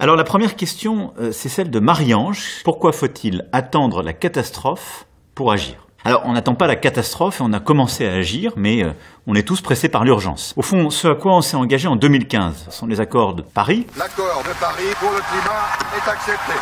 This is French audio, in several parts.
Alors la première question, euh, c'est celle de Marie-Ange. Pourquoi faut-il attendre la catastrophe pour agir alors, on n'attend pas la catastrophe et on a commencé à agir, mais euh, on est tous pressés par l'urgence. Au fond, ce à quoi on s'est engagé en 2015, ce sont les accords de Paris. L'accord de Paris pour le climat est accepté.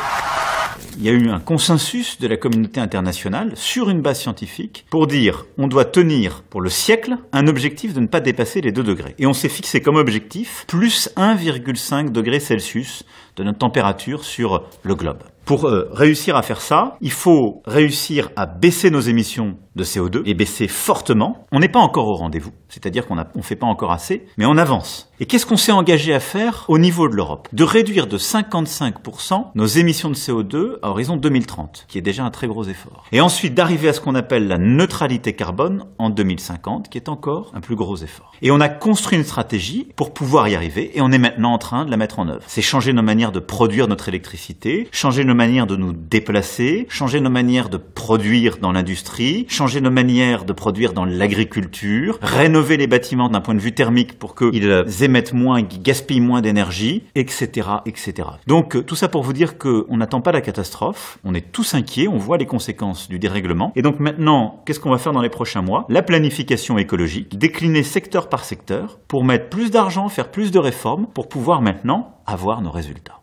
Il y a eu un consensus de la communauté internationale sur une base scientifique pour dire on doit tenir pour le siècle un objectif de ne pas dépasser les 2 degrés. Et on s'est fixé comme objectif plus 1,5 degré Celsius de notre température sur le globe. Pour euh, réussir à faire ça, il faut réussir à baisser nos émissions de CO2 et baisser fortement. On n'est pas encore au rendez-vous, c'est-à-dire qu'on ne fait pas encore assez, mais on avance. Et qu'est-ce qu'on s'est engagé à faire au niveau de l'Europe De réduire de 55% nos émissions de CO2 à horizon 2030, qui est déjà un très gros effort. Et ensuite d'arriver à ce qu'on appelle la neutralité carbone en 2050, qui est encore un plus gros effort. Et on a construit une stratégie pour pouvoir y arriver, et on est maintenant en train de la mettre en œuvre. C'est changer nos manières de produire notre électricité, changer nos manières de nous déplacer, changer nos manières de produire dans l'industrie, changer nos manières de produire dans l'agriculture, rénover les bâtiments d'un point de vue thermique pour qu'ils émettent moins, qu'ils gaspillent moins d'énergie, etc., etc. Donc euh, tout ça pour vous dire qu'on n'attend pas la catastrophe, on est tous inquiets, on voit les conséquences du dérèglement. Et donc maintenant, qu'est-ce qu'on va faire dans les prochains mois La planification écologique, décliner secteur par secteur pour mettre plus d'argent, faire plus de réformes, pour pouvoir maintenant avoir nos résultats.